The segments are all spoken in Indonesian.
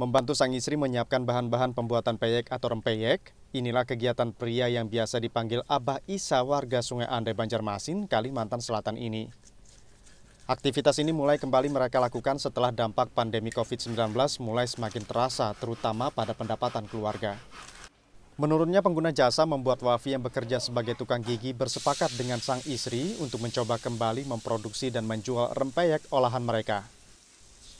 Membantu sang istri menyiapkan bahan-bahan pembuatan peyek atau rempeyek, inilah kegiatan pria yang biasa dipanggil Abah Isa warga Sungai Andai Banjarmasin, Kalimantan Selatan ini. Aktivitas ini mulai kembali mereka lakukan setelah dampak pandemi COVID-19 mulai semakin terasa, terutama pada pendapatan keluarga. Menurutnya pengguna jasa membuat Wafi yang bekerja sebagai tukang gigi bersepakat dengan sang istri untuk mencoba kembali memproduksi dan menjual rempeyek olahan mereka.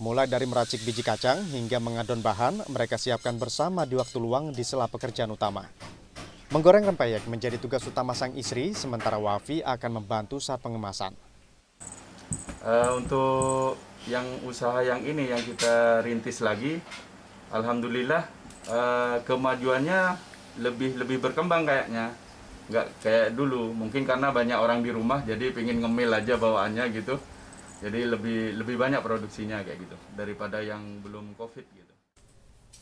Mulai dari meracik biji kacang hingga mengadon bahan, mereka siapkan bersama di waktu luang di sela pekerjaan utama. Menggoreng rempeyek menjadi tugas utama sang istri, sementara Wafi akan membantu saat pengemasan. Uh, untuk yang usaha yang ini yang kita rintis lagi, alhamdulillah uh, kemajuannya lebih lebih berkembang kayaknya nggak kayak dulu mungkin karena banyak orang di rumah jadi pengen ngemil aja bawaannya gitu jadi lebih lebih banyak produksinya kayak gitu daripada yang belum covid gitu.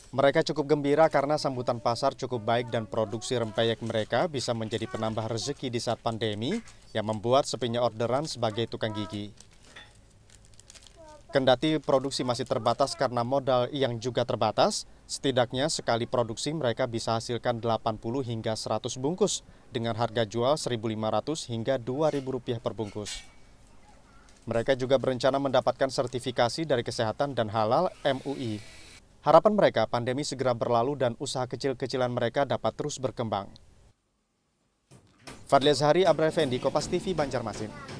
Mereka cukup gembira karena sambutan pasar cukup baik dan produksi rempeyek mereka bisa menjadi penambah rezeki di saat pandemi yang membuat sepinya orderan sebagai tukang gigi. Kendati produksi masih terbatas karena modal yang juga terbatas, setidaknya sekali produksi mereka bisa hasilkan 80 hingga 100 bungkus dengan harga jual 1.500 hingga 2.000 rupiah per bungkus. Mereka juga berencana mendapatkan sertifikasi dari Kesehatan dan Halal MUI. Harapan mereka, pandemi segera berlalu dan usaha kecil-kecilan mereka dapat terus berkembang. Fadli Zahari, Abra Effendi, Kopas TV, Banjarmasin.